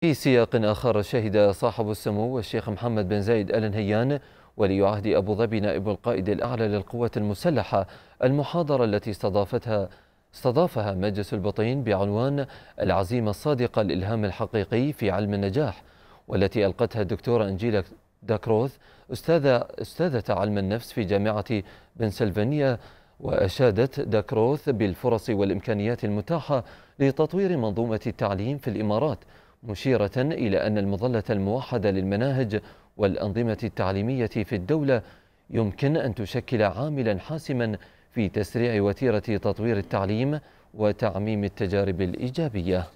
في سياق آخر شهد صاحب السمو الشيخ محمد بن زايد آل نهيان ولي عهد أبو ظبي نائب القائد الأعلى للقوات المسلحة المحاضرة التي استضافتها استضافها مجلس البطين بعنوان العزيمة الصادقة للإلهام الحقيقي في علم النجاح والتي ألقتها الدكتورة أنجيلا داكروث أستاذة, أستاذة علم النفس في جامعة بنسلفانيا وأشادت داكروث بالفرص والإمكانيات المتاحة لتطوير منظومة التعليم في الإمارات مشيرة إلى أن المظلة الموحدة للمناهج والأنظمة التعليمية في الدولة يمكن أن تشكل عاملا حاسما في تسريع وتيرة تطوير التعليم وتعميم التجارب الإيجابية